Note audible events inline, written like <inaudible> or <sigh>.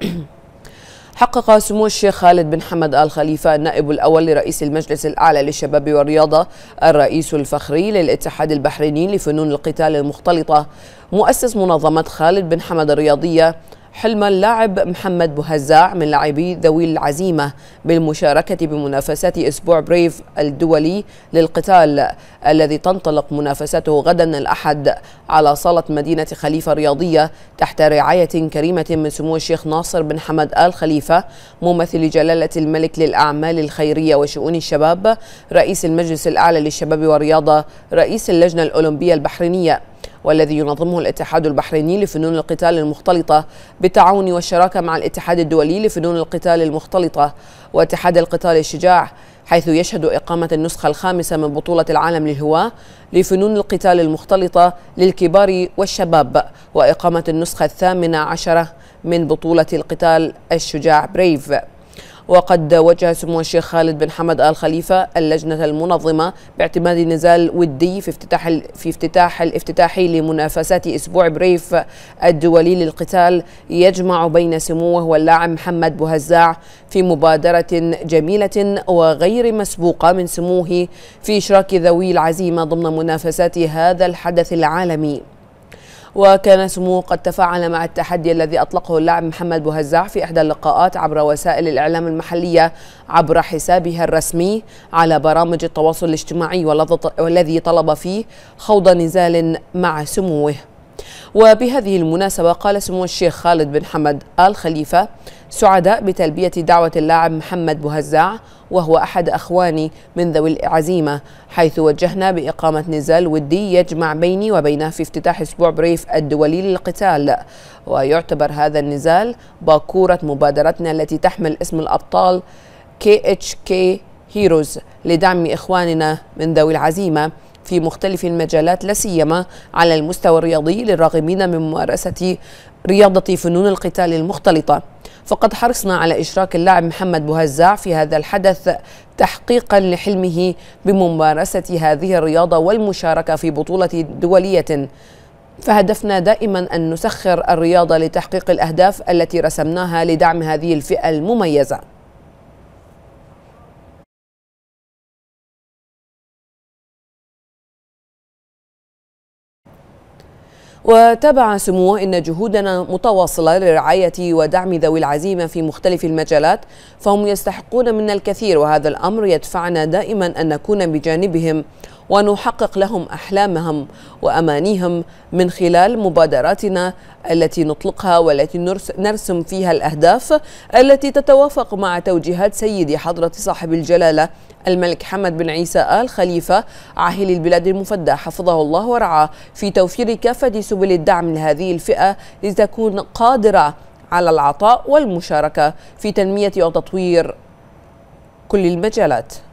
<coughs> حقق سمو الشيخ خالد بن حمد آل خليفة النائب الأول لرئيس المجلس الأعلى للشباب والرياضة الرئيس الفخري للاتحاد البحريني لفنون القتال المختلطة مؤسس منظمة خالد بن حمد الرياضية حلم اللاعب محمد بهزاع من لاعبي ذوي العزيمة بالمشاركة بمنافسات أسبوع بريف الدولي للقتال الذي تنطلق منافسته غدا الأحد على صالة مدينة خليفة الرياضية تحت رعاية كريمة من سمو الشيخ ناصر بن حمد آل خليفة ممثل جلالة الملك للأعمال الخيرية وشؤون الشباب رئيس المجلس الأعلى للشباب والرياضة رئيس اللجنة الأولمبية البحرينية والذي ينظمه الاتحاد البحريني لفنون القتال المختلطة بالتعاون والشراكة مع الاتحاد الدولي لفنون القتال المختلطة واتحاد القتال الشجاع حيث يشهد إقامة النسخة الخامسة من بطولة العالم للهواة لفنون القتال المختلطة للكبار والشباب وإقامة النسخة الثامنة عشرة من بطولة القتال الشجاع بريف وقد وجه سمو الشيخ خالد بن حمد آل خليفة اللجنة المنظمة باعتماد نزال ودي في افتتاح في افتتاح الافتتاحي لمنافسات أسبوع بريف الدولي للقتال يجمع بين سموه واللاعب محمد بوهزاع في مبادرة جميلة وغير مسبوقة من سموه في إشراك ذوي العزيمة ضمن منافسات هذا الحدث العالمي وكان سموه قد تفاعل مع التحدي الذي أطلقه اللاعب محمد بوهزاع في إحدى اللقاءات عبر وسائل الإعلام المحلية عبر حسابها الرسمي على برامج التواصل الاجتماعي والذي طلب فيه خوض نزال مع سموه وبهذه المناسبة قال سمو الشيخ خالد بن حمد آل خليفة سعداء بتلبية دعوة اللاعب محمد بهزاع وهو أحد أخواني من ذوي العزيمة حيث وجهنا بإقامة نزال ودي يجمع بيني وبينه في افتتاح أسبوع بريف الدولي للقتال ويعتبر هذا النزال باكورة مبادرتنا التي تحمل اسم الأبطال كي اتش كي هيروز لدعم إخواننا من ذوي العزيمة في مختلف المجالات لا سيما على المستوى الرياضي للراغبين من ممارسة رياضة فنون القتال المختلطة فقد حرصنا على إشراك اللاعب محمد بوهزاع في هذا الحدث تحقيقا لحلمه بممارسة هذه الرياضة والمشاركة في بطولة دولية فهدفنا دائما أن نسخر الرياضة لتحقيق الأهداف التي رسمناها لدعم هذه الفئة المميزة وتابع سموه إن جهودنا متواصلة لرعاية ودعم ذوي العزيمة في مختلف المجالات فهم يستحقون منا الكثير وهذا الأمر يدفعنا دائما أن نكون بجانبهم ونحقق لهم أحلامهم وأمانيهم من خلال مبادراتنا التي نطلقها والتي نرسم فيها الأهداف التي تتوافق مع توجيهات سيدي حضرة صاحب الجلالة الملك حمد بن عيسى آل خليفة عاهل البلاد المفدى حفظه الله ورعاه في توفير كافة سبل الدعم لهذه الفئة لتكون قادرة على العطاء والمشاركة في تنمية وتطوير كل المجالات